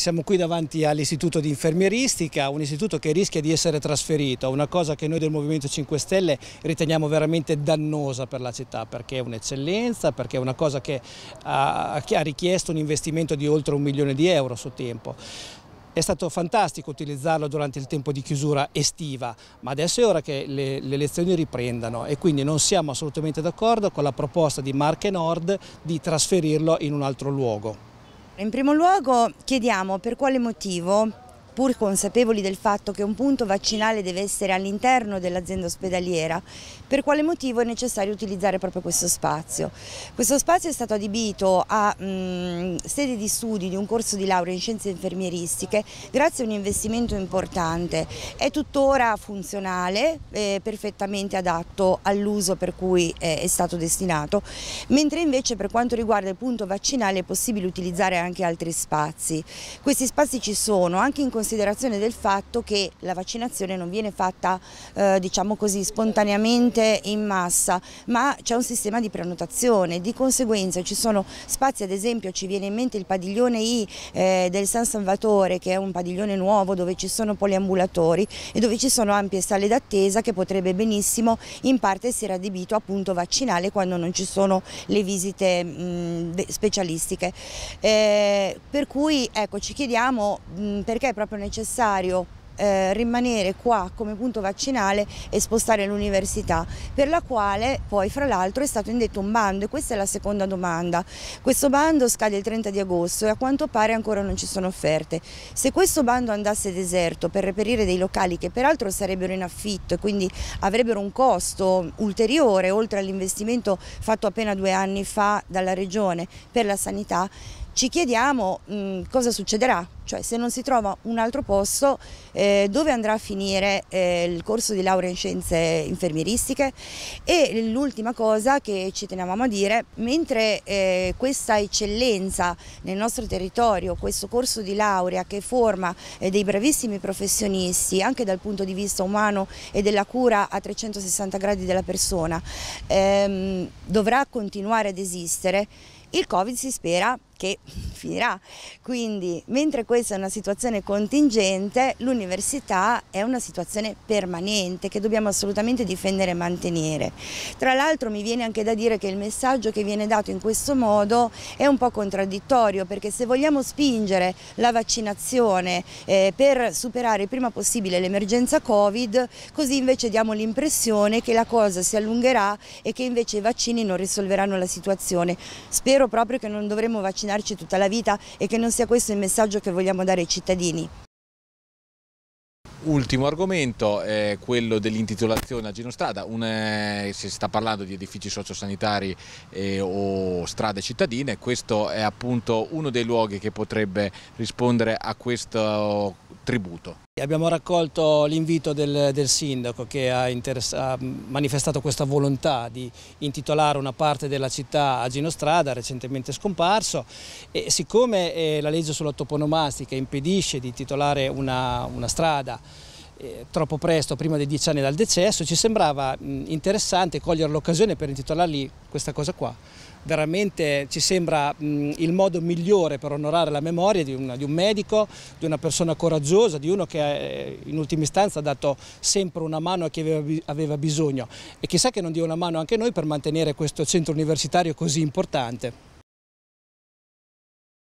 Siamo qui davanti all'istituto di infermieristica, un istituto che rischia di essere trasferito, una cosa che noi del Movimento 5 Stelle riteniamo veramente dannosa per la città, perché è un'eccellenza, perché è una cosa che ha, richiesto un investimento di oltre un milione di euro su tempo. È stato fantastico utilizzarlo durante il tempo di chiusura estiva, ma adesso è ora che le, le lezioni riprendano e quindi non siamo assolutamente d'accordo con la proposta di Marche Nord di trasferirlo in un altro luogo. In primo luogo chiediamo per quale motivo pur consapevoli del fatto che un punto vaccinale deve essere all'interno dell'azienda ospedaliera, per quale motivo è necessario utilizzare proprio questo spazio. Questo spazio è stato adibito a mh, mm, sede di studi di un corso di laurea in scienze infermieristiche grazie a un investimento importante. È tuttora funzionale, eh, perfettamente adatto all'uso per cui eh, è stato destinato, mentre invece per quanto riguarda il punto vaccinale è possibile utilizzare anche altri spazi. Questi spazi ci sono anche in considerazione del fatto che la vaccinazione non viene fatta eh, diciamo così, spontaneamente in massa, ma c'è un sistema di prenotazione, di conseguenza ci sono spazi, ad esempio ci viene in mente il padiglione I eh, del San Salvatore che è un padiglione nuovo dove ci sono poliambulatori e dove ci sono ampie sale d'attesa che potrebbe benissimo in parte essere adibito a punto vaccinale quando non ci sono le visite mh, specialistiche. Eh, per cui ecco, ci chiediamo mh, perché proprio proprio necessario eh, rimanere qua come punto vaccinale e spostare l'università, per la quale poi fra l'altro è stato indetto un bando e questa è la seconda domanda. Questo bando scade il 30 di agosto e a quanto pare ancora non ci sono offerte. Se questo bando andasse deserto per reperire dei locali che peraltro sarebbero in affitto e quindi avrebbero un costo ulteriore oltre all'investimento fatto appena due anni fa dalla Regione per la sanità, ci chiediamo mh, mm, cosa succederà, cioè se non si trova un altro posto eh, dove andrà a finire eh, il corso di laurea in scienze infermieristiche e l'ultima cosa che ci tenevamo a dire, mentre eh, questa eccellenza nel nostro territorio, questo corso di laurea che forma eh, dei bravissimi professionisti anche dal punto di vista umano e della cura a 360 gradi della persona ehm, dovrà continuare ad esistere, il Covid si spera che finirà. Quindi, mentre questa è una situazione contingente, l'università è una situazione permanente che dobbiamo assolutamente difendere e mantenere. Tra l'altro mi viene anche da dire che il messaggio che viene dato in questo modo è un po' contraddittorio perché se vogliamo spingere la vaccinazione eh, per superare il prima possibile l'emergenza Covid, così invece diamo l'impressione che la cosa si allungherà e che invece i vaccini non risolveranno la situazione. Spero proprio che non dovremo vaccinare avvicinarci tutta la vita e che non sia questo il messaggio che vogliamo dare ai cittadini. Ultimo argomento è quello dell'intitolazione a Ginostrada, Un, eh, si sta parlando di edifici sociosanitari eh, o strade cittadine, questo è appunto uno dei luoghi che potrebbe rispondere a questo tributo. Abbiamo raccolto l'invito del, del, sindaco che ha, ha, manifestato questa volontà di intitolare una parte della città a Gino Strada, recentemente scomparso, e siccome eh, la legge sulla toponomastica impedisce di intitolare una, una strada eh, troppo presto, prima dei dieci anni dal decesso, ci sembrava mh, interessante cogliere l'occasione per intitolargli questa cosa qua. Veramente ci sembra mh, il modo migliore per onorare la memoria di, una, di, un medico, di una persona coraggiosa, di uno che eh, in ultima istanza ha dato sempre una mano a chi aveva, aveva bisogno e chissà che non dia una mano anche noi per mantenere questo centro universitario così importante.